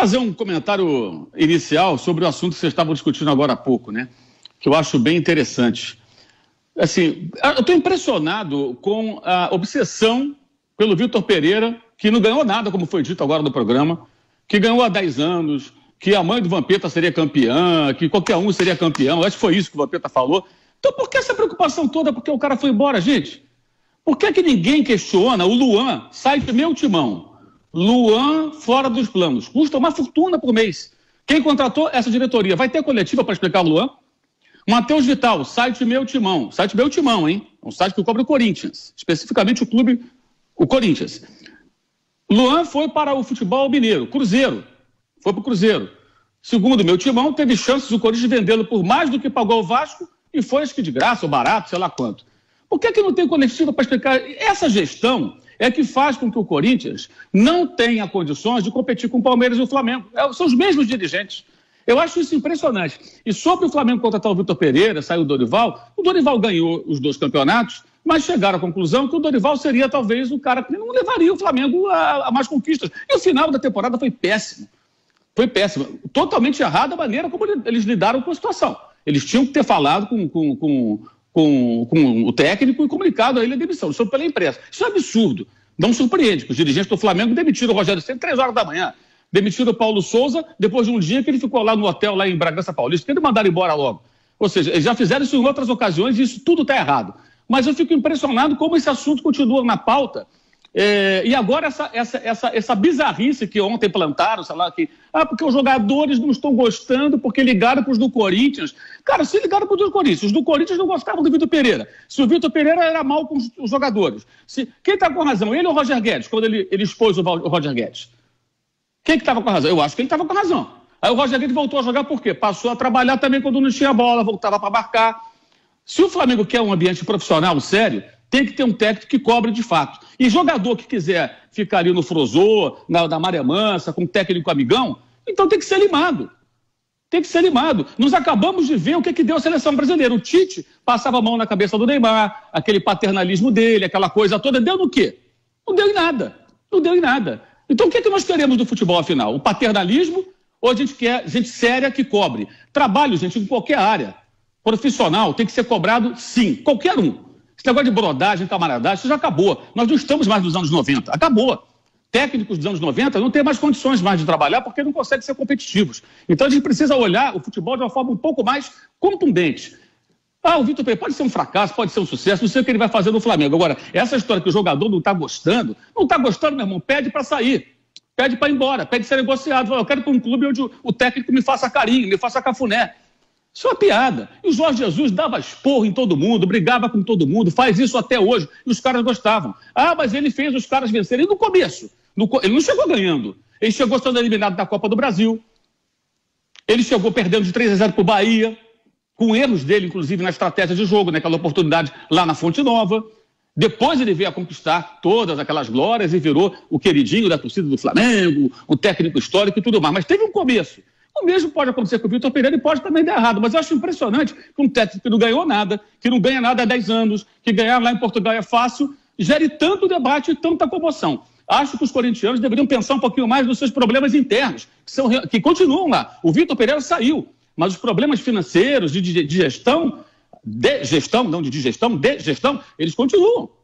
fazer um comentário inicial sobre o assunto que vocês estavam discutindo agora há pouco, né? Que eu acho bem interessante. Assim, eu estou impressionado com a obsessão pelo Vitor Pereira, que não ganhou nada, como foi dito agora no programa, que ganhou há 10 anos, que a mãe do Vampeta seria campeã, que qualquer um seria campeão. Acho que foi isso que o Vampeta falou. Então, por que essa preocupação toda? Porque o cara foi embora, gente? Por que, é que ninguém questiona o Luan sai do meu timão? Luan fora dos planos. Custa uma fortuna por mês. Quem contratou essa diretoria? Vai ter coletiva para explicar o Luan? Matheus Vital, site meu timão. Site meu timão, hein? É um site que cobre o Corinthians. Especificamente o clube, o Corinthians. Luan foi para o futebol mineiro. Cruzeiro. Foi para o Cruzeiro. Segundo meu timão, teve chances o Corinthians vendê-lo por mais do que pagou o Vasco e foi acho que de graça ou barato, sei lá quanto. Por que, é que não tem coletiva para explicar? Essa gestão é que faz com que o Corinthians não tenha condições de competir com o Palmeiras e o Flamengo. É, são os mesmos dirigentes. Eu acho isso impressionante. E sobre o Flamengo contratar o Vitor Pereira, saiu o Dorival, o Dorival ganhou os dois campeonatos, mas chegaram à conclusão que o Dorival seria talvez o cara que não levaria o Flamengo a, a mais conquistas. E o final da temporada foi péssimo. Foi péssimo. Totalmente errada a maneira como eles lidaram com a situação. Eles tinham que ter falado com, com, com, com o técnico e comunicado a ele a demissão, isso pela imprensa. Isso é um absurdo não surpreende que os dirigentes do Flamengo demitiram o Rogério Ceni três horas da manhã. Demitiram o Paulo Souza depois de um dia que ele ficou lá no hotel, lá em Bragança Paulista, que ele mandaram embora logo. Ou seja, eles já fizeram isso em outras ocasiões e isso tudo está errado. Mas eu fico impressionado como esse assunto continua na pauta é, e agora essa, essa, essa, essa bizarrice que ontem plantaram, sei lá, que, ah, porque os jogadores não estão gostando porque ligaram para os do Corinthians. Cara, se ligaram para os do Corinthians, os do Corinthians não gostavam do Vitor Pereira. Se o Vitor Pereira era mal com os, jogadores. Se, quem está com razão, ele ou o Roger Guedes, quando ele, ele expôs o, o Roger Guedes? Quem que estava com razão? Eu acho que ele estava com razão. Aí o Roger Guedes voltou a jogar por quê? Passou a trabalhar também quando não tinha bola, voltava para marcar. Se o Flamengo quer um ambiente profissional sério, tem que ter um técnico que cobre de fato. E jogador que quiser ficar ali no Frozô, na, na Maria Mansa, com técnico amigão, então tem que ser limado. Tem que ser limado. Nós acabamos de ver o que, que deu a seleção brasileira. O Tite passava a mão na cabeça do Neymar, aquele paternalismo dele, aquela coisa toda. Deu no quê? Não deu em nada. Não deu em nada. Então o que, é que nós queremos do futebol, afinal? O paternalismo ou a gente quer gente séria que cobre? Trabalho, gente, em qualquer área. Profissional tem que ser cobrado, sim. Qualquer um. Esse negócio de brodagem, camaradagem, isso já acabou. Nós não estamos mais nos anos 90. Acabou. Técnicos dos anos 90 não têm mais condições mais de trabalhar porque não conseguem ser competitivos. Então a gente precisa olhar o futebol de uma forma um pouco mais contundente. Ah, o Vitor Pereira pode ser um fracasso, pode ser um sucesso, não sei o que ele vai fazer no Flamengo. Agora, essa história que o jogador não está gostando, não está gostando, meu irmão, pede para sair, pede para ir embora, pede ser negociado. Eu quero para um clube onde o técnico me faça carinho, me faça cafuné. Isso é uma piada. E o Jorge Jesus dava esporro em todo mundo, brigava com todo mundo, faz isso até hoje. E os caras gostavam. Ah, mas ele fez os caras vencerem no começo. No, ele não chegou ganhando. Ele chegou sendo eliminado da Copa do Brasil. Ele chegou perdendo de 3 a 0 para o Bahia, com erros dele, inclusive, na estratégia de jogo, naquela oportunidade lá na Fonte Nova. Depois ele veio a conquistar todas aquelas glórias e virou o queridinho da torcida do Flamengo, o técnico histórico e tudo mais. Mas teve um começo. O mesmo pode acontecer com o Vitor Pereira e pode também dar errado. Mas eu acho impressionante que um técnico que não ganhou nada, que não ganha nada há 10 anos, que ganhar lá em Portugal é fácil, gere tanto debate e tanta comoção. Acho que os corintianos deveriam pensar um pouquinho mais nos seus problemas internos, que, são, que continuam lá. O Vitor Pereira saiu, mas os problemas financeiros, de, de, de gestão, de gestão, não de digestão, de gestão, eles continuam.